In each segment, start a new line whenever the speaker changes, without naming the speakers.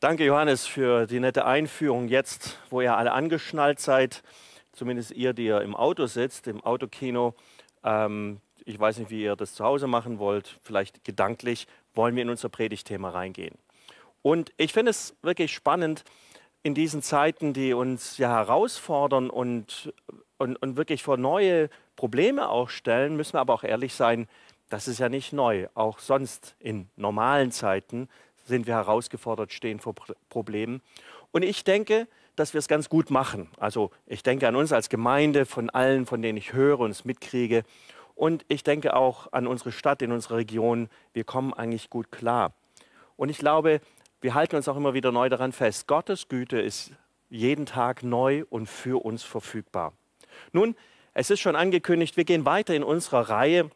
Danke, Johannes, für die nette Einführung. Jetzt, wo ihr alle angeschnallt seid, zumindest ihr, die ihr im Auto sitzt, im Autokino, ähm, ich weiß nicht, wie ihr das zu Hause machen wollt, vielleicht gedanklich, wollen wir in unser Predigtthema reingehen. Und ich finde es wirklich spannend, in diesen Zeiten, die uns ja herausfordern und, und, und wirklich vor neue Probleme auch stellen, müssen wir aber auch ehrlich sein, das ist ja nicht neu. Auch sonst in normalen Zeiten sind wir herausgefordert, stehen vor Problemen. Und ich denke, dass wir es ganz gut machen. Also ich denke an uns als Gemeinde, von allen, von denen ich höre und es mitkriege. Und ich denke auch an unsere Stadt, in unsere Region. Wir kommen eigentlich gut klar. Und ich glaube, wir halten uns auch immer wieder neu daran fest. Gottes Güte ist jeden Tag neu und für uns verfügbar. Nun, es ist schon angekündigt, wir gehen weiter in unserer Reihe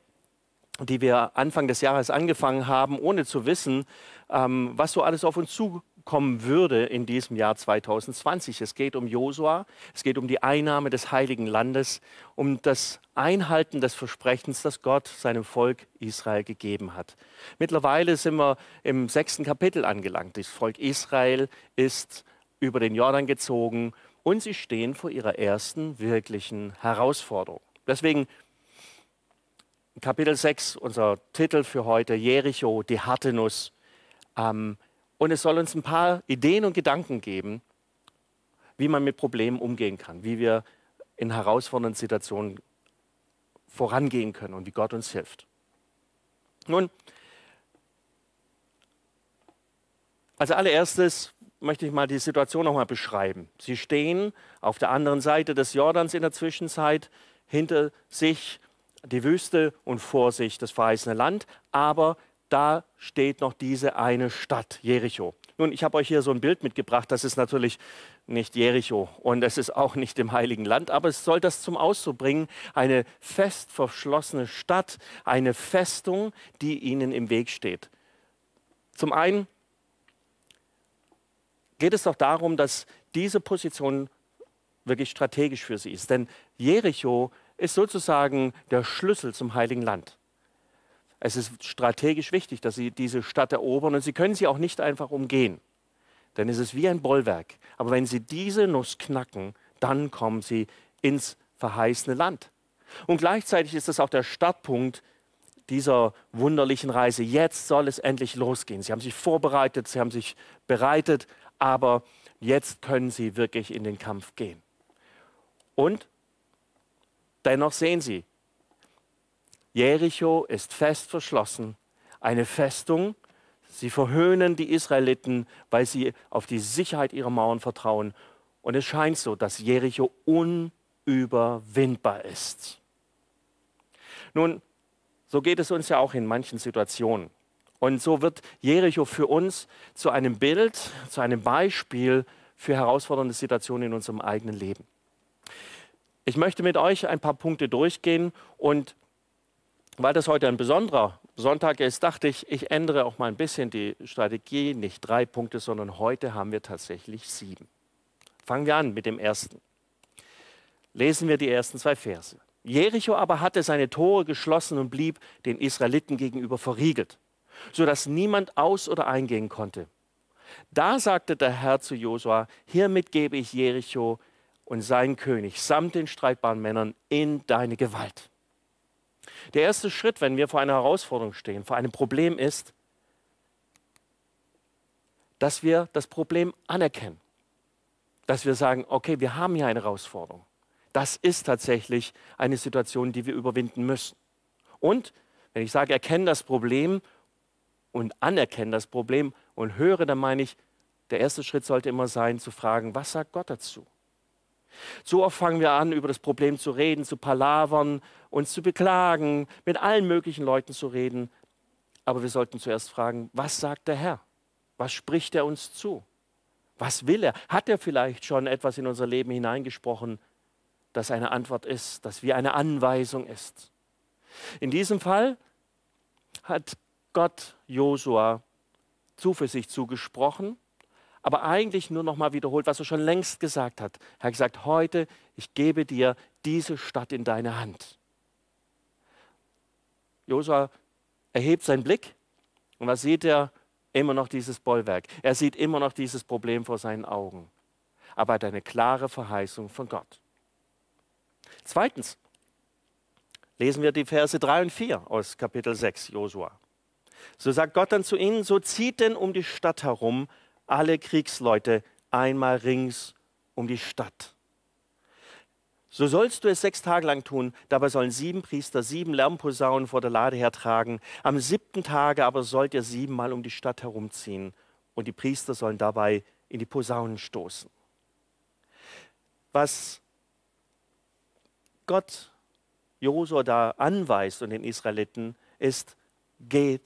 die wir Anfang des Jahres angefangen haben, ohne zu wissen, ähm, was so alles auf uns zukommen würde in diesem Jahr 2020. Es geht um Josua, es geht um die Einnahme des heiligen Landes, um das Einhalten des Versprechens, das Gott seinem Volk Israel gegeben hat. Mittlerweile sind wir im sechsten Kapitel angelangt. Das Volk Israel ist über den Jordan gezogen und sie stehen vor ihrer ersten wirklichen Herausforderung. Deswegen Kapitel 6, unser Titel für heute, Jericho, die harte Nuss. Ähm, und es soll uns ein paar Ideen und Gedanken geben, wie man mit Problemen umgehen kann, wie wir in herausfordernden Situationen vorangehen können und wie Gott uns hilft. Nun, als allererstes möchte ich mal die Situation nochmal beschreiben. Sie stehen auf der anderen Seite des Jordans in der Zwischenzeit. Hinter sich die Wüste und vor sich das verheißene Land, aber da steht noch diese eine Stadt, Jericho. Nun, ich habe euch hier so ein Bild mitgebracht, das ist natürlich nicht Jericho und es ist auch nicht im heiligen Land, aber es soll das zum Ausdruck bringen, eine fest verschlossene Stadt, eine Festung, die ihnen im Weg steht. Zum einen geht es doch darum, dass diese Position wirklich strategisch für sie ist, denn Jericho ist ist sozusagen der Schlüssel zum Heiligen Land. Es ist strategisch wichtig, dass sie diese Stadt erobern und sie können sie auch nicht einfach umgehen. Denn es ist wie ein Bollwerk. Aber wenn sie diese Nuss knacken, dann kommen sie ins verheißene Land. Und gleichzeitig ist es auch der Startpunkt dieser wunderlichen Reise. Jetzt soll es endlich losgehen. Sie haben sich vorbereitet, sie haben sich bereitet, aber jetzt können sie wirklich in den Kampf gehen. Und Dennoch sehen sie, Jericho ist fest verschlossen, eine Festung. Sie verhöhnen die Israeliten, weil sie auf die Sicherheit ihrer Mauern vertrauen. Und es scheint so, dass Jericho unüberwindbar ist. Nun, so geht es uns ja auch in manchen Situationen. Und so wird Jericho für uns zu einem Bild, zu einem Beispiel für herausfordernde Situationen in unserem eigenen Leben. Ich möchte mit euch ein paar Punkte durchgehen und weil das heute ein besonderer Sonntag ist, dachte ich, ich ändere auch mal ein bisschen die Strategie. Nicht drei Punkte, sondern heute haben wir tatsächlich sieben. Fangen wir an mit dem ersten. Lesen wir die ersten zwei Verse. Jericho aber hatte seine Tore geschlossen und blieb den Israeliten gegenüber verriegelt, sodass niemand aus oder eingehen konnte. Da sagte der Herr zu Josua, hiermit gebe ich Jericho und sein König samt den streitbaren Männern in deine Gewalt. Der erste Schritt, wenn wir vor einer Herausforderung stehen, vor einem Problem ist, dass wir das Problem anerkennen. Dass wir sagen, okay, wir haben hier eine Herausforderung. Das ist tatsächlich eine Situation, die wir überwinden müssen. Und wenn ich sage, erkenne das Problem und anerkenne das Problem und höre, dann meine ich, der erste Schritt sollte immer sein, zu fragen, was sagt Gott dazu? So oft fangen wir an, über das Problem zu reden, zu palavern, uns zu beklagen, mit allen möglichen Leuten zu reden. Aber wir sollten zuerst fragen, was sagt der Herr? Was spricht er uns zu? Was will er? Hat er vielleicht schon etwas in unser Leben hineingesprochen, das eine Antwort ist, das wie eine Anweisung ist? In diesem Fall hat Gott Josua Zuversicht zugesprochen aber eigentlich nur noch mal wiederholt, was er schon längst gesagt hat. Er hat gesagt, heute, ich gebe dir diese Stadt in deine Hand. Josua erhebt seinen Blick und was sieht er? Immer noch dieses Bollwerk. Er sieht immer noch dieses Problem vor seinen Augen. Aber er hat eine klare Verheißung von Gott. Zweitens lesen wir die Verse 3 und 4 aus Kapitel 6 Josua. So sagt Gott dann zu ihnen, so zieht denn um die Stadt herum alle Kriegsleute einmal rings um die Stadt. So sollst du es sechs Tage lang tun. Dabei sollen sieben Priester sieben Lärmposaunen vor der Lade hertragen. Am siebten Tage aber sollt ihr siebenmal um die Stadt herumziehen. Und die Priester sollen dabei in die Posaunen stoßen. Was Gott Josua da anweist und den Israeliten ist, geht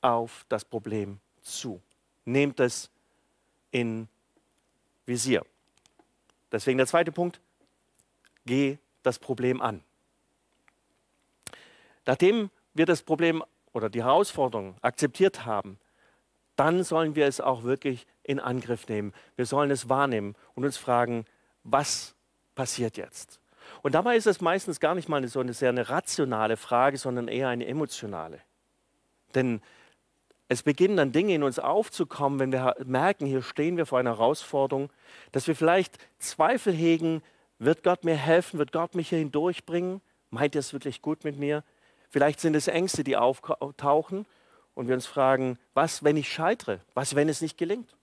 auf das Problem zu. Nehmt es in Visier. Deswegen der zweite Punkt, geh das Problem an. Nachdem wir das Problem oder die Herausforderung akzeptiert haben, dann sollen wir es auch wirklich in Angriff nehmen. Wir sollen es wahrnehmen und uns fragen, was passiert jetzt? Und dabei ist es meistens gar nicht mal so eine sehr eine rationale Frage, sondern eher eine emotionale. Denn es beginnen dann Dinge in uns aufzukommen, wenn wir merken, hier stehen wir vor einer Herausforderung, dass wir vielleicht Zweifel hegen, wird Gott mir helfen, wird Gott mich hier hindurchbringen, meint er es wirklich gut mit mir? Vielleicht sind es Ängste, die auftauchen und wir uns fragen, was, wenn ich scheitere, was, wenn es nicht gelingt?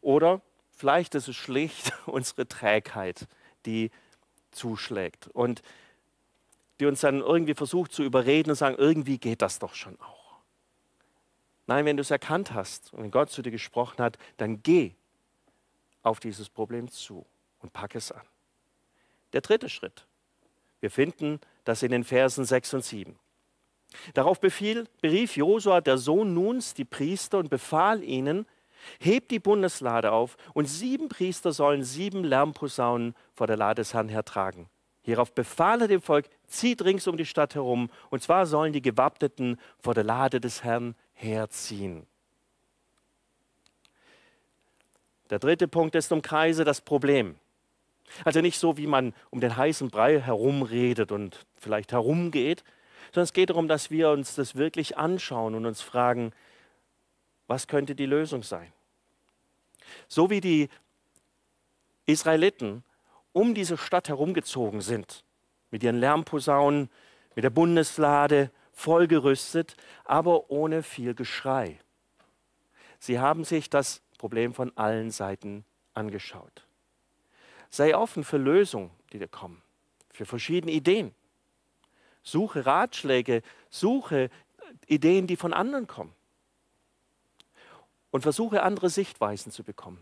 Oder vielleicht ist es schlicht unsere Trägheit, die zuschlägt und die uns dann irgendwie versucht zu überreden und sagen, irgendwie geht das doch schon auch. Nein, wenn du es erkannt hast und wenn Gott zu dir gesprochen hat, dann geh auf dieses Problem zu und pack es an. Der dritte Schritt. Wir finden das in den Versen 6 und 7. Darauf befiel, berief Josua der Sohn Nuns die Priester und befahl ihnen, hebt die Bundeslade auf und sieben Priester sollen sieben Lärmposaunen vor der Lade des Herrn hertragen. Hierauf befahl er dem Volk, zieht rings um die Stadt herum, und zwar sollen die Gewappneten vor der Lade des Herrn hertragen herziehen. Der dritte Punkt ist, umkreise das Problem. Also nicht so, wie man um den heißen Brei herumredet und vielleicht herumgeht, sondern es geht darum, dass wir uns das wirklich anschauen und uns fragen, was könnte die Lösung sein? So wie die Israeliten um diese Stadt herumgezogen sind, mit ihren Lärmposaunen, mit der Bundeslade, vollgerüstet, aber ohne viel Geschrei. Sie haben sich das Problem von allen Seiten angeschaut. Sei offen für Lösungen, die dir kommen, für verschiedene Ideen. Suche Ratschläge, suche Ideen, die von anderen kommen. Und versuche andere Sichtweisen zu bekommen.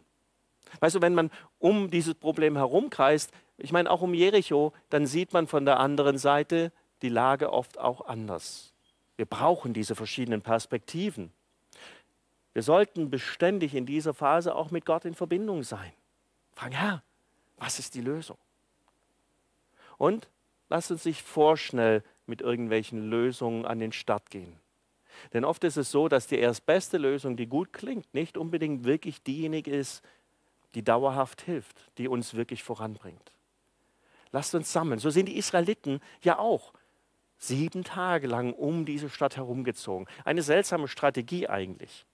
Weißt du, wenn man um dieses Problem herumkreist, ich meine auch um Jericho, dann sieht man von der anderen Seite die Lage oft auch anders. Wir brauchen diese verschiedenen Perspektiven. Wir sollten beständig in dieser Phase auch mit Gott in Verbindung sein. Fragen, Herr, was ist die Lösung? Und lasst uns nicht vorschnell mit irgendwelchen Lösungen an den Start gehen. Denn oft ist es so, dass die erst beste Lösung, die gut klingt, nicht unbedingt wirklich diejenige ist, die dauerhaft hilft, die uns wirklich voranbringt. Lasst uns sammeln. So sind die Israeliten ja auch sieben Tage lang um diese Stadt herumgezogen. Eine seltsame Strategie eigentlich.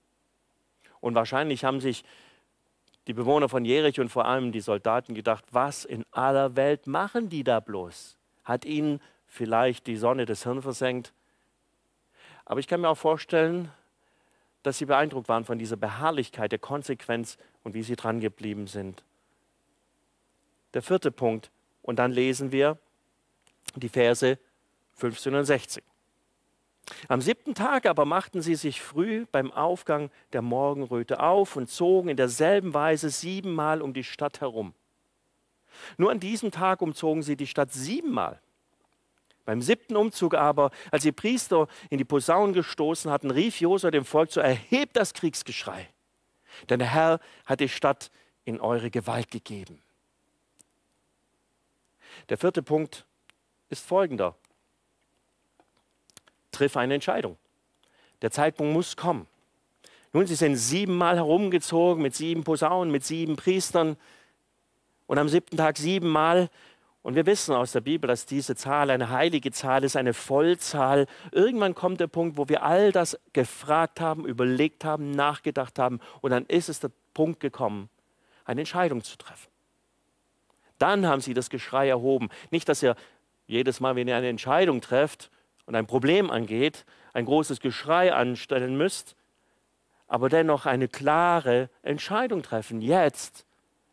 Und wahrscheinlich haben sich die Bewohner von Jerich und vor allem die Soldaten gedacht, was in aller Welt machen die da bloß? Hat ihnen vielleicht die Sonne das Hirn versenkt? Aber ich kann mir auch vorstellen, dass sie beeindruckt waren von dieser Beharrlichkeit, der Konsequenz und wie sie dran geblieben sind. Der vierte Punkt, und dann lesen wir die Verse 1560. Am siebten Tag aber machten sie sich früh beim Aufgang der Morgenröte auf und zogen in derselben Weise siebenmal um die Stadt herum. Nur an diesem Tag umzogen sie die Stadt siebenmal. Beim siebten Umzug aber, als die Priester in die Posaunen gestoßen hatten, rief Josua dem Volk zu, erhebt das Kriegsgeschrei, denn der Herr hat die Stadt in eure Gewalt gegeben. Der vierte Punkt ist folgender triff eine Entscheidung. Der Zeitpunkt muss kommen. Nun, sie sind siebenmal herumgezogen mit sieben Posaunen, mit sieben Priestern und am siebten Tag siebenmal. Und wir wissen aus der Bibel, dass diese Zahl eine heilige Zahl ist, eine Vollzahl. Irgendwann kommt der Punkt, wo wir all das gefragt haben, überlegt haben, nachgedacht haben. Und dann ist es der Punkt gekommen, eine Entscheidung zu treffen. Dann haben sie das Geschrei erhoben. Nicht, dass ihr jedes Mal, wenn ihr eine Entscheidung trefft, und ein Problem angeht, ein großes Geschrei anstellen müsst, aber dennoch eine klare Entscheidung treffen. Jetzt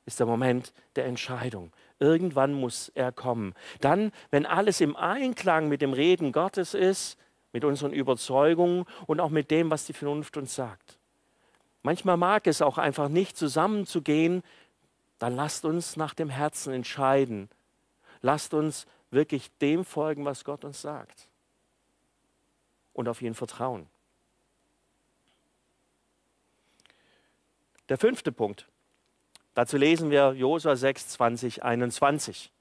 ist der Moment der Entscheidung. Irgendwann muss er kommen. Dann, wenn alles im Einklang mit dem Reden Gottes ist, mit unseren Überzeugungen und auch mit dem, was die Vernunft uns sagt. Manchmal mag es auch einfach nicht zusammenzugehen, dann lasst uns nach dem Herzen entscheiden. Lasst uns wirklich dem folgen, was Gott uns sagt und auf ihn vertrauen. Der fünfte Punkt. Dazu lesen wir Josua 6, 20, 21.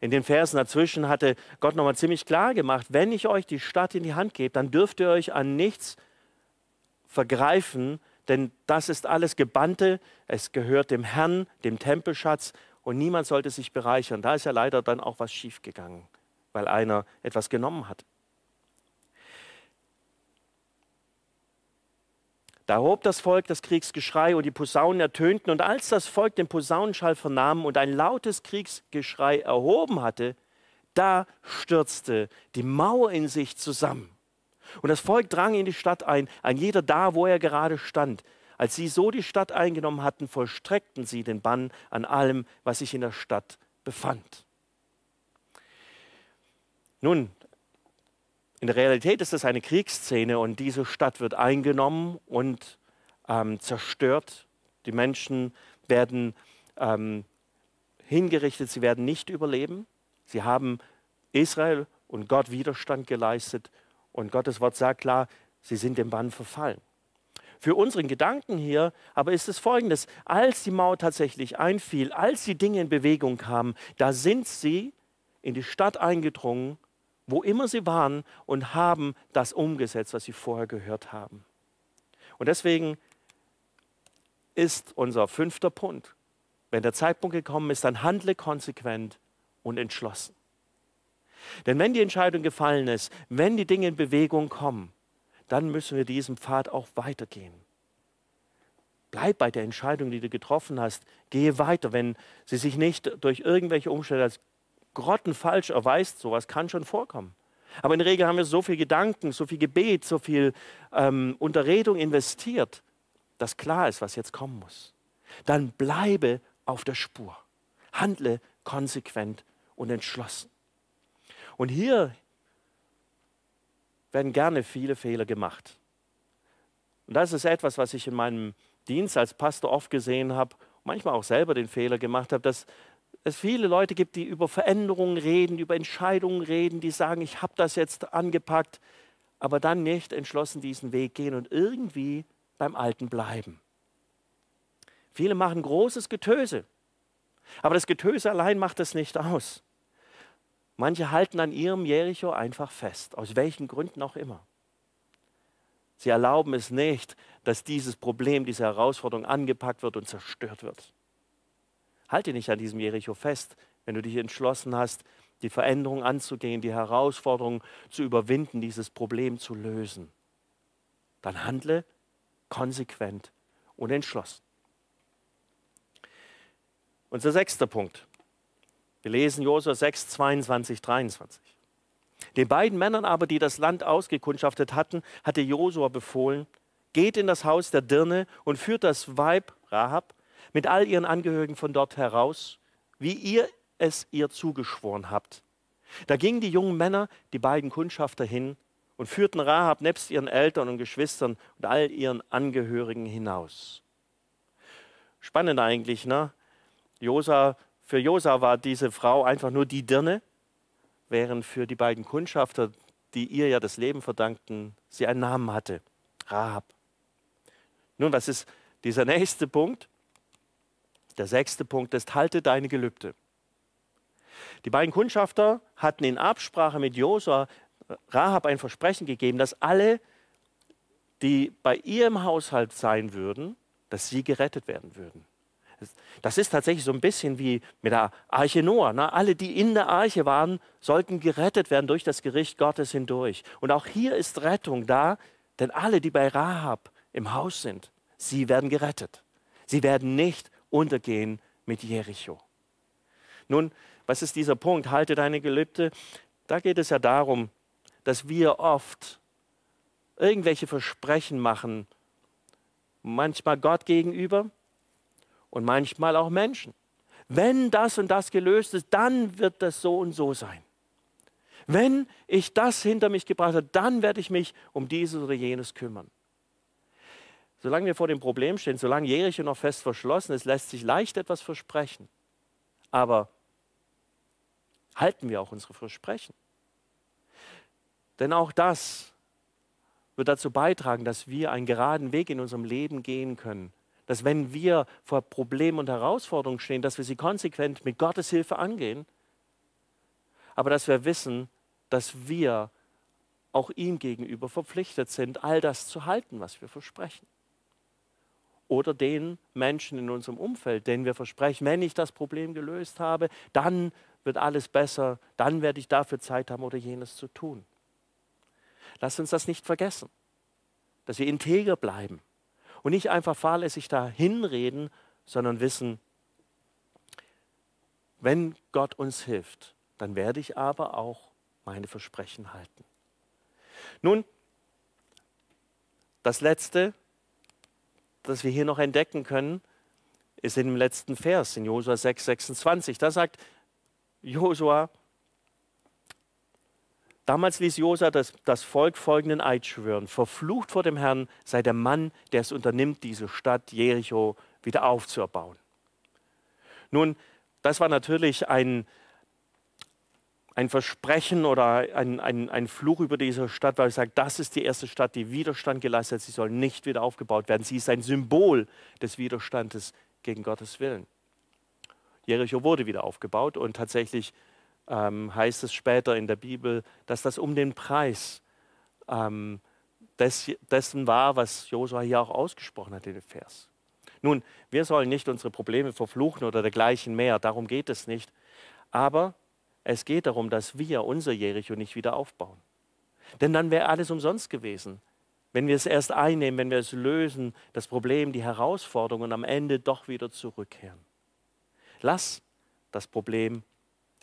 In den Versen dazwischen hatte Gott nochmal ziemlich klar gemacht, wenn ich euch die Stadt in die Hand gebe, dann dürft ihr euch an nichts vergreifen, denn das ist alles Gebannte, es gehört dem Herrn, dem Tempelschatz und niemand sollte sich bereichern. Da ist ja leider dann auch was schiefgegangen, weil einer etwas genommen hat. Da hob das Volk das Kriegsgeschrei und die Posaunen ertönten. Und als das Volk den Posaunenschall vernahm und ein lautes Kriegsgeschrei erhoben hatte, da stürzte die Mauer in sich zusammen. Und das Volk drang in die Stadt ein, ein jeder da, wo er gerade stand. Als sie so die Stadt eingenommen hatten, vollstreckten sie den Bann an allem, was sich in der Stadt befand. Nun, in der Realität ist das eine Kriegsszene und diese Stadt wird eingenommen und ähm, zerstört. Die Menschen werden ähm, hingerichtet, sie werden nicht überleben. Sie haben Israel und Gott Widerstand geleistet und Gottes Wort sagt klar, sie sind dem Bann verfallen. Für unseren Gedanken hier aber ist es folgendes, als die Mauer tatsächlich einfiel, als die Dinge in Bewegung kamen, da sind sie in die Stadt eingedrungen wo immer sie waren und haben das umgesetzt, was sie vorher gehört haben. Und deswegen ist unser fünfter Punkt, wenn der Zeitpunkt gekommen ist, dann handle konsequent und entschlossen. Denn wenn die Entscheidung gefallen ist, wenn die Dinge in Bewegung kommen, dann müssen wir diesen Pfad auch weitergehen. Bleib bei der Entscheidung, die du getroffen hast. Gehe weiter, wenn sie sich nicht durch irgendwelche Umstände als grottenfalsch erweist. Sowas kann schon vorkommen. Aber in der Regel haben wir so viel Gedanken, so viel Gebet, so viel ähm, Unterredung investiert, dass klar ist, was jetzt kommen muss. Dann bleibe auf der Spur. Handle konsequent und entschlossen. Und hier werden gerne viele Fehler gemacht. Und das ist etwas, was ich in meinem Dienst als Pastor oft gesehen habe, manchmal auch selber den Fehler gemacht habe, dass es viele Leute gibt, die über Veränderungen reden, über Entscheidungen reden, die sagen, ich habe das jetzt angepackt, aber dann nicht entschlossen diesen Weg gehen und irgendwie beim Alten bleiben. Viele machen großes Getöse, aber das Getöse allein macht es nicht aus. Manche halten an ihrem Jericho einfach fest, aus welchen Gründen auch immer. Sie erlauben es nicht, dass dieses Problem, diese Herausforderung angepackt wird und zerstört wird. Halte nicht an diesem Jericho fest, wenn du dich entschlossen hast, die Veränderung anzugehen, die Herausforderung zu überwinden, dieses Problem zu lösen. Dann handle konsequent und entschlossen. Unser sechster Punkt. Wir lesen Josua 6, 22, 23. Den beiden Männern aber, die das Land ausgekundschaftet hatten, hatte Josua befohlen, geht in das Haus der Dirne und führt das Weib Rahab mit all ihren Angehörigen von dort heraus, wie ihr es ihr zugeschworen habt. Da gingen die jungen Männer, die beiden Kundschafter hin und führten Rahab nebst ihren Eltern und Geschwistern und all ihren Angehörigen hinaus. Spannend eigentlich, ne? Josa, für Josa war diese Frau einfach nur die Dirne, während für die beiden Kundschafter, die ihr ja das Leben verdankten, sie einen Namen hatte, Rahab. Nun, was ist dieser nächste Punkt? Der sechste Punkt ist, halte deine Gelübde. Die beiden Kundschafter hatten in Absprache mit Josua äh, Rahab ein Versprechen gegeben, dass alle, die bei ihrem Haushalt sein würden, dass sie gerettet werden würden. Das ist tatsächlich so ein bisschen wie mit der Arche Noah. Ne? Alle, die in der Arche waren, sollten gerettet werden durch das Gericht Gottes hindurch. Und auch hier ist Rettung da, denn alle, die bei Rahab im Haus sind, sie werden gerettet. Sie werden nicht untergehen mit Jericho. Nun, was ist dieser Punkt? Halte deine Gelübde. Da geht es ja darum, dass wir oft irgendwelche Versprechen machen, manchmal Gott gegenüber und manchmal auch Menschen. Wenn das und das gelöst ist, dann wird das so und so sein. Wenn ich das hinter mich gebracht habe, dann werde ich mich um dieses oder jenes kümmern. Solange wir vor dem Problem stehen, solange Jericho noch fest verschlossen ist, lässt sich leicht etwas versprechen. Aber halten wir auch unsere Versprechen? Denn auch das wird dazu beitragen, dass wir einen geraden Weg in unserem Leben gehen können. Dass wenn wir vor Problemen und Herausforderungen stehen, dass wir sie konsequent mit Gottes Hilfe angehen. Aber dass wir wissen, dass wir auch ihm gegenüber verpflichtet sind, all das zu halten, was wir versprechen oder den Menschen in unserem Umfeld, denen wir versprechen, wenn ich das Problem gelöst habe, dann wird alles besser, dann werde ich dafür Zeit haben oder jenes zu tun. Lasst uns das nicht vergessen, dass wir integer bleiben und nicht einfach fahrlässig dahinreden, sondern wissen, wenn Gott uns hilft, dann werde ich aber auch meine Versprechen halten. Nun, das Letzte, das wir hier noch entdecken können, ist in dem letzten Vers, in Josua 6, 26. Da sagt Josua, Damals ließ Josa das, das, Volk folgenden Eid schwören. Verflucht vor dem Herrn sei der Mann, der es unternimmt, diese Stadt Jericho wieder aufzuerbauen. Nun, das war natürlich ein ein Versprechen oder ein, ein, ein Fluch über diese Stadt, weil ich sage, das ist die erste Stadt, die Widerstand geleistet hat. Sie soll nicht wieder aufgebaut werden. Sie ist ein Symbol des Widerstandes gegen Gottes Willen. Jericho wurde wieder aufgebaut und tatsächlich ähm, heißt es später in der Bibel, dass das um den Preis ähm, des, dessen war, was Josua hier auch ausgesprochen hat in dem Vers. Nun, wir sollen nicht unsere Probleme verfluchen oder dergleichen mehr, darum geht es nicht. Aber es geht darum, dass wir unser Jericho nicht wieder aufbauen. Denn dann wäre alles umsonst gewesen. Wenn wir es erst einnehmen, wenn wir es lösen, das Problem, die Herausforderung und am Ende doch wieder zurückkehren. Lass das Problem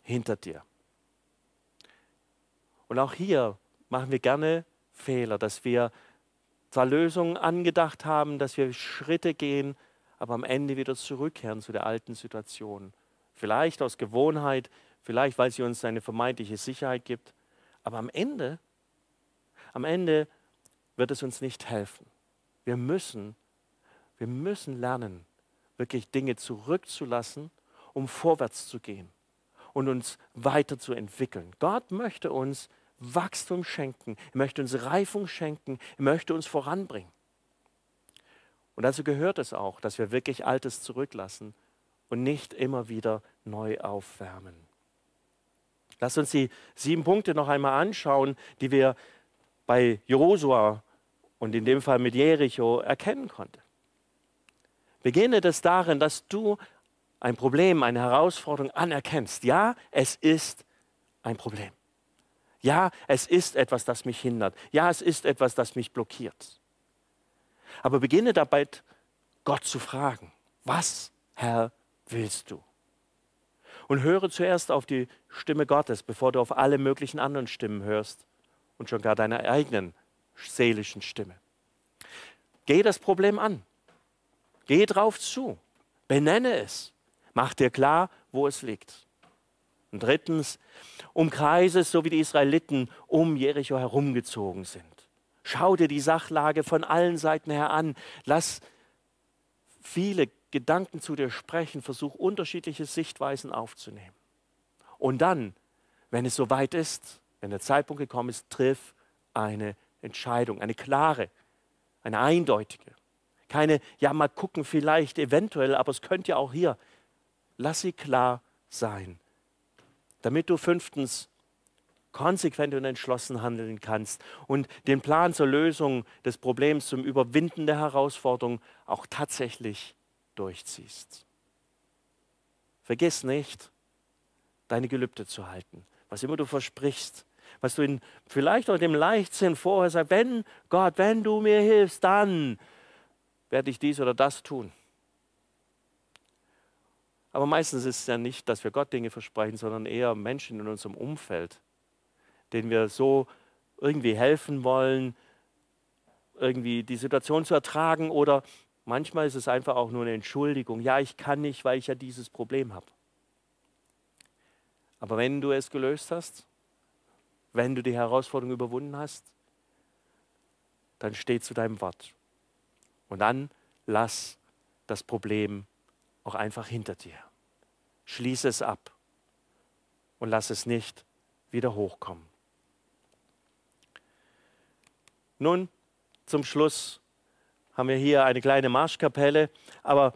hinter dir. Und auch hier machen wir gerne Fehler, dass wir zwar Lösungen angedacht haben, dass wir Schritte gehen, aber am Ende wieder zurückkehren zu der alten Situation. Vielleicht aus Gewohnheit, Vielleicht, weil sie uns eine vermeintliche Sicherheit gibt. Aber am Ende, am Ende wird es uns nicht helfen. Wir müssen, wir müssen lernen, wirklich Dinge zurückzulassen, um vorwärts zu gehen und uns weiterzuentwickeln. Gott möchte uns Wachstum schenken, er möchte uns Reifung schenken, er möchte uns voranbringen. Und dazu gehört es auch, dass wir wirklich Altes zurücklassen und nicht immer wieder neu aufwärmen. Lass uns die sieben Punkte noch einmal anschauen, die wir bei Josua und in dem Fall mit Jericho erkennen konnten. Beginne das darin, dass du ein Problem, eine Herausforderung anerkennst. Ja, es ist ein Problem. Ja, es ist etwas, das mich hindert. Ja, es ist etwas, das mich blockiert. Aber beginne dabei, Gott zu fragen, was, Herr, willst du? Und höre zuerst auf die Stimme Gottes, bevor du auf alle möglichen anderen Stimmen hörst und schon gar deiner eigenen seelischen Stimme. Geh das Problem an. Geh drauf zu. Benenne es. Mach dir klar, wo es liegt. Und drittens, umkreise es, so wie die Israeliten um Jericho herumgezogen sind. Schau dir die Sachlage von allen Seiten her an. Lass viele Gedanken zu dir sprechen, versuch unterschiedliche Sichtweisen aufzunehmen. Und dann, wenn es soweit ist, wenn der Zeitpunkt gekommen ist, triff eine Entscheidung, eine klare, eine eindeutige. Keine, ja, mal gucken, vielleicht, eventuell, aber es könnte ja auch hier. Lass sie klar sein. Damit du fünftens konsequent und entschlossen handeln kannst und den Plan zur Lösung des Problems, zum Überwinden der Herausforderung auch tatsächlich durchziehst. Vergiss nicht, deine Gelübde zu halten, was immer du versprichst, was du in vielleicht auch dem Leichtsinn vorher sagst, wenn Gott, wenn du mir hilfst, dann werde ich dies oder das tun. Aber meistens ist es ja nicht, dass wir Gott Dinge versprechen, sondern eher Menschen in unserem Umfeld, denen wir so irgendwie helfen wollen, irgendwie die Situation zu ertragen oder Manchmal ist es einfach auch nur eine Entschuldigung. Ja, ich kann nicht, weil ich ja dieses Problem habe. Aber wenn du es gelöst hast, wenn du die Herausforderung überwunden hast, dann steh zu deinem Wort. Und dann lass das Problem auch einfach hinter dir. Schließ es ab und lass es nicht wieder hochkommen. Nun zum Schluss haben wir hier eine kleine Marschkapelle. Aber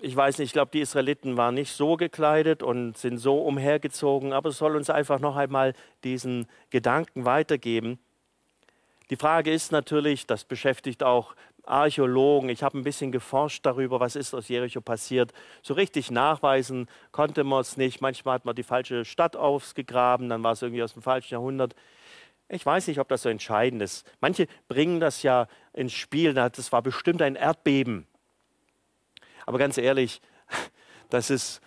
ich weiß nicht, ich glaube, die Israeliten waren nicht so gekleidet und sind so umhergezogen. Aber es soll uns einfach noch einmal diesen Gedanken weitergeben. Die Frage ist natürlich, das beschäftigt auch Archäologen, ich habe ein bisschen geforscht darüber, was ist aus Jericho passiert. So richtig nachweisen konnte man es nicht. Manchmal hat man die falsche Stadt ausgegraben, dann war es irgendwie aus dem falschen Jahrhundert. Ich weiß nicht, ob das so entscheidend ist. Manche bringen das ja ins Spiel, das war bestimmt ein Erdbeben. Aber ganz ehrlich, das ist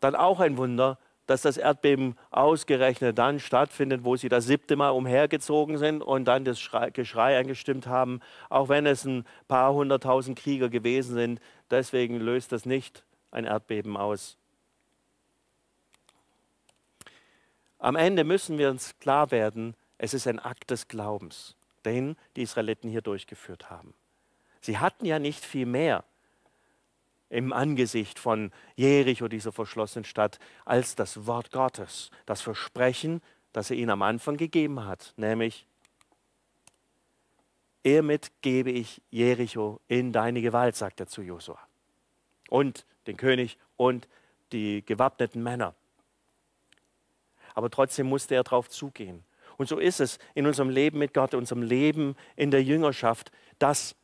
dann auch ein Wunder, dass das Erdbeben ausgerechnet dann stattfindet, wo sie das siebte Mal umhergezogen sind und dann das Geschrei eingestimmt haben, auch wenn es ein paar hunderttausend Krieger gewesen sind. Deswegen löst das nicht ein Erdbeben aus. Am Ende müssen wir uns klar werden, es ist ein Akt des Glaubens, den die Israeliten hier durchgeführt haben. Sie hatten ja nicht viel mehr im Angesicht von Jericho, dieser verschlossenen Stadt, als das Wort Gottes, das Versprechen, das er ihnen am Anfang gegeben hat, nämlich, Hiermit gebe ich Jericho in deine Gewalt, sagt er zu Josua. Und den König und die gewappneten Männer. Aber trotzdem musste er darauf zugehen. Und so ist es in unserem Leben mit Gott, unserem Leben in der Jüngerschaft, dass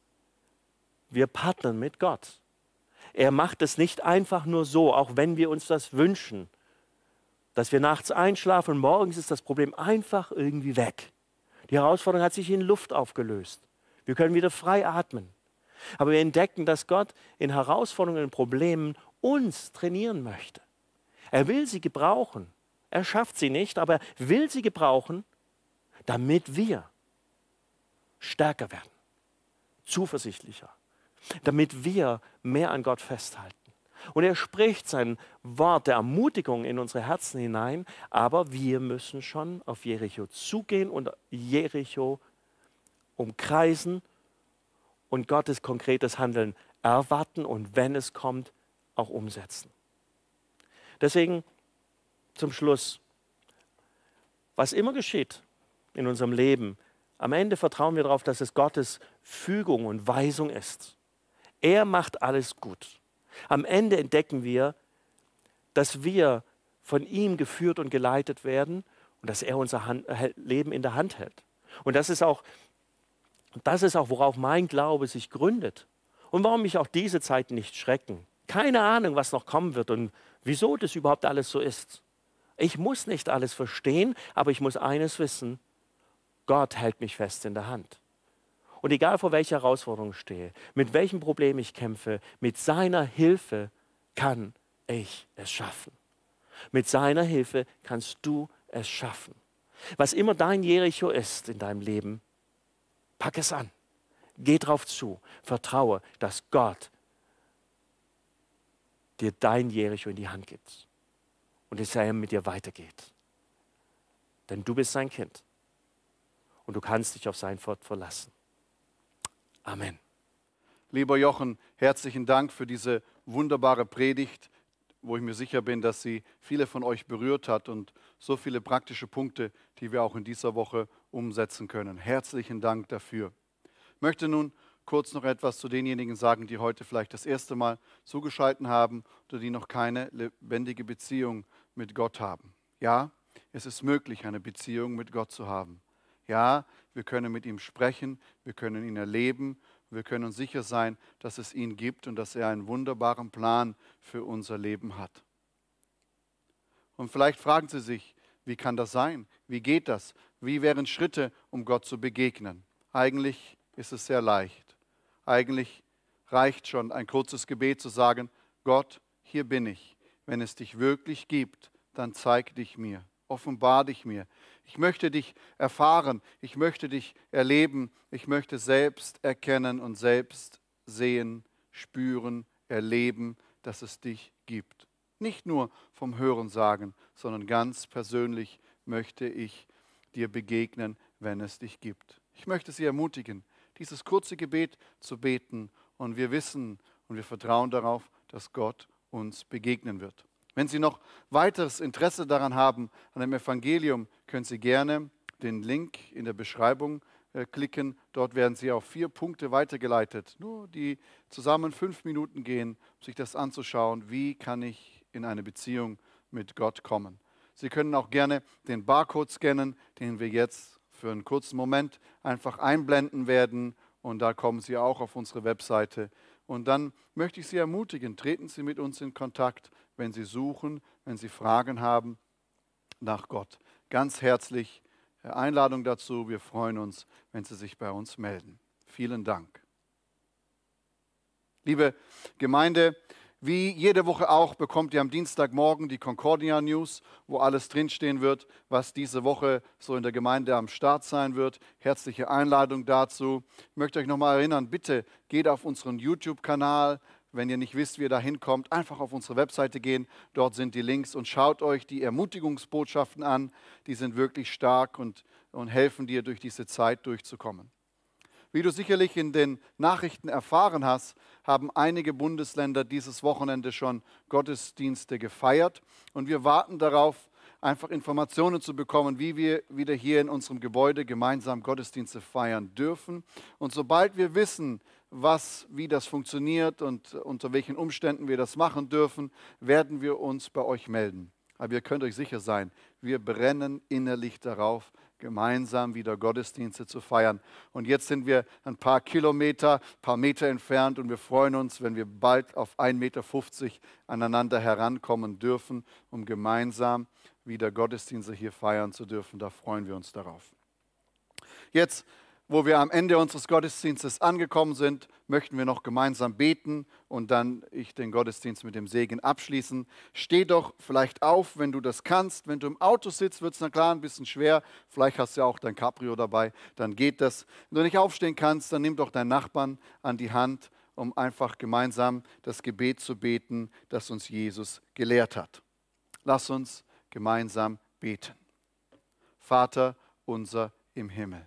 wir partnern mit Gott. Er macht es nicht einfach nur so, auch wenn wir uns das wünschen, dass wir nachts einschlafen und morgens ist das Problem einfach irgendwie weg. Die Herausforderung hat sich in Luft aufgelöst. Wir können wieder frei atmen. Aber wir entdecken, dass Gott in Herausforderungen und Problemen uns trainieren möchte. Er will sie gebrauchen. Er schafft sie nicht, aber er will sie gebrauchen, damit wir stärker werden, zuversichtlicher, damit wir mehr an Gott festhalten. Und er spricht sein Wort der Ermutigung in unsere Herzen hinein, aber wir müssen schon auf Jericho zugehen und Jericho umkreisen und Gottes konkretes Handeln erwarten und wenn es kommt, auch umsetzen. Deswegen zum Schluss, was immer geschieht, in unserem Leben. Am Ende vertrauen wir darauf, dass es Gottes Fügung und Weisung ist. Er macht alles gut. Am Ende entdecken wir, dass wir von ihm geführt und geleitet werden und dass er unser Hand, äh, Leben in der Hand hält. Und das ist auch, das ist auch, worauf mein Glaube sich gründet. Und warum mich auch diese Zeiten nicht schrecken. Keine Ahnung, was noch kommen wird und wieso das überhaupt alles so ist. Ich muss nicht alles verstehen, aber ich muss eines wissen. Gott hält mich fest in der Hand. Und egal vor welcher Herausforderung ich stehe, mit welchem Problem ich kämpfe, mit seiner Hilfe kann ich es schaffen. Mit seiner Hilfe kannst du es schaffen. Was immer dein Jericho ist in deinem Leben, pack es an. Geh drauf zu. Vertraue, dass Gott dir dein Jericho in die Hand gibt und dass er mit dir weitergeht. Denn du bist sein Kind und du kannst dich auf sein Wort verlassen. Amen. Lieber
Jochen, herzlichen Dank für diese wunderbare Predigt, wo ich mir sicher bin, dass sie viele von euch berührt hat und so viele praktische Punkte, die wir auch in dieser Woche umsetzen können. Herzlichen Dank dafür. Ich möchte nun kurz noch etwas zu denjenigen sagen, die heute vielleicht das erste Mal zugeschalten haben oder die noch keine lebendige Beziehung mit Gott haben. Ja, es ist möglich, eine Beziehung mit Gott zu haben. Ja, wir können mit ihm sprechen, wir können ihn erleben, wir können uns sicher sein, dass es ihn gibt und dass er einen wunderbaren Plan für unser Leben hat. Und vielleicht fragen Sie sich, wie kann das sein? Wie geht das? Wie wären Schritte, um Gott zu begegnen? Eigentlich ist es sehr leicht. Eigentlich reicht schon ein kurzes Gebet zu sagen, Gott, hier bin ich. Wenn es dich wirklich gibt, dann zeig dich mir offenbar dich mir. Ich möchte dich erfahren, ich möchte dich erleben, ich möchte selbst erkennen und selbst sehen, spüren, erleben, dass es dich gibt. Nicht nur vom Hören sagen, sondern ganz persönlich möchte ich dir begegnen, wenn es dich gibt. Ich möchte Sie ermutigen, dieses kurze Gebet zu beten und wir wissen und wir vertrauen darauf, dass Gott uns begegnen wird. Wenn Sie noch weiteres Interesse daran haben, an dem Evangelium, können Sie gerne den Link in der Beschreibung äh, klicken. Dort werden Sie auf vier Punkte weitergeleitet, nur die zusammen fünf Minuten gehen, um sich das anzuschauen. Wie kann ich in eine Beziehung mit Gott kommen? Sie können auch gerne den Barcode scannen, den wir jetzt für einen kurzen Moment einfach einblenden werden. Und da kommen Sie auch auf unsere Webseite. Und dann möchte ich Sie ermutigen, treten Sie mit uns in Kontakt wenn sie suchen, wenn sie Fragen haben nach Gott. Ganz herzlich äh, Einladung dazu. Wir freuen uns, wenn Sie sich bei uns melden. Vielen Dank. Liebe Gemeinde, wie jede Woche auch bekommt ihr am Dienstagmorgen die Concordia News, wo alles drinstehen wird, was diese Woche so in der Gemeinde am Start sein wird. Herzliche Einladung dazu. Ich möchte euch nochmal erinnern, bitte geht auf unseren YouTube-Kanal, wenn ihr nicht wisst, wie ihr da hinkommt, einfach auf unsere Webseite gehen. Dort sind die Links und schaut euch die Ermutigungsbotschaften an. Die sind wirklich stark und, und helfen dir, durch diese Zeit durchzukommen. Wie du sicherlich in den Nachrichten erfahren hast, haben einige Bundesländer dieses Wochenende schon Gottesdienste gefeiert. Und wir warten darauf, einfach Informationen zu bekommen, wie wir wieder hier in unserem Gebäude gemeinsam Gottesdienste feiern dürfen. Und sobald wir wissen, was, wie das funktioniert und unter welchen Umständen wir das machen dürfen, werden wir uns bei euch melden. Aber ihr könnt euch sicher sein, wir brennen innerlich darauf, gemeinsam wieder Gottesdienste zu feiern. Und jetzt sind wir ein paar Kilometer, ein paar Meter entfernt und wir freuen uns, wenn wir bald auf 1,50 Meter aneinander herankommen dürfen, um gemeinsam wieder Gottesdienste hier feiern zu dürfen. Da freuen wir uns darauf. Jetzt wo wir am Ende unseres Gottesdienstes angekommen sind, möchten wir noch gemeinsam beten und dann ich den Gottesdienst mit dem Segen abschließen. Steh doch vielleicht auf, wenn du das kannst. Wenn du im Auto sitzt, wird es dann klar ein bisschen schwer. Vielleicht hast du ja auch dein Cabrio dabei, dann geht das. Wenn du nicht aufstehen kannst, dann nimm doch deinen Nachbarn an die Hand, um einfach gemeinsam das Gebet zu beten, das uns Jesus gelehrt hat. Lass uns gemeinsam beten. Vater unser im Himmel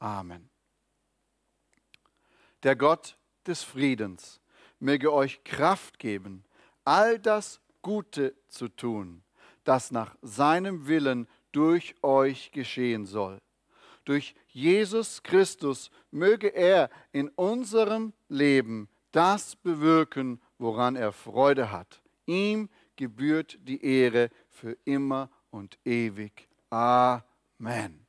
Amen. Der Gott des Friedens möge euch Kraft geben, all das Gute zu tun, das nach seinem Willen durch euch geschehen soll. Durch Jesus Christus möge er in unserem Leben das bewirken, woran er Freude hat. Ihm gebührt die Ehre für immer und ewig. Amen.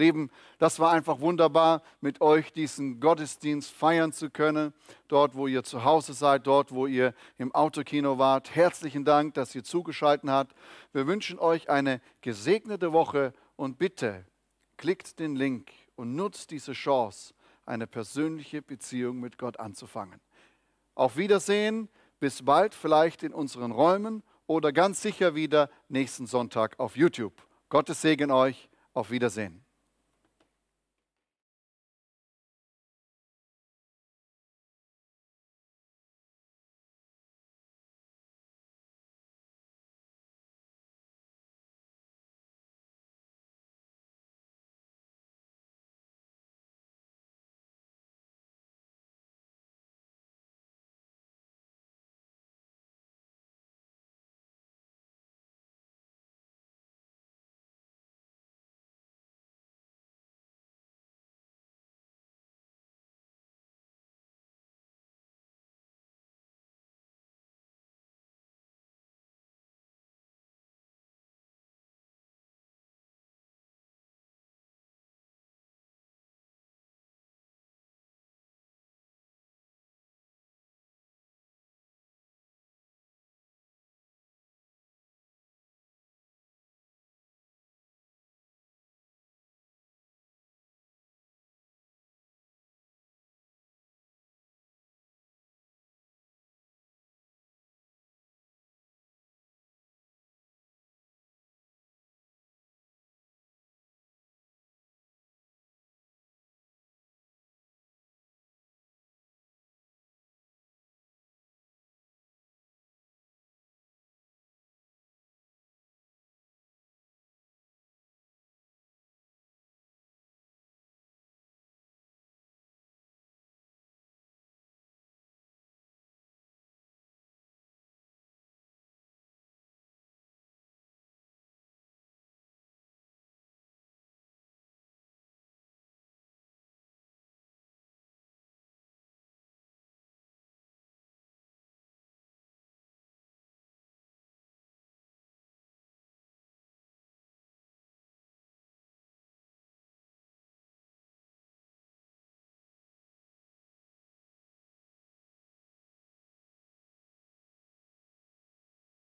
Leben. Das war einfach wunderbar, mit euch diesen Gottesdienst feiern zu können. Dort, wo ihr zu Hause seid, dort, wo ihr im Autokino wart. Herzlichen Dank, dass ihr zugeschaltet habt. Wir wünschen euch eine gesegnete Woche und bitte klickt den Link und nutzt diese Chance, eine persönliche Beziehung mit Gott anzufangen. Auf Wiedersehen, bis bald vielleicht in unseren Räumen oder ganz sicher wieder nächsten Sonntag auf YouTube. Gottes Segen euch. Auf Wiedersehen.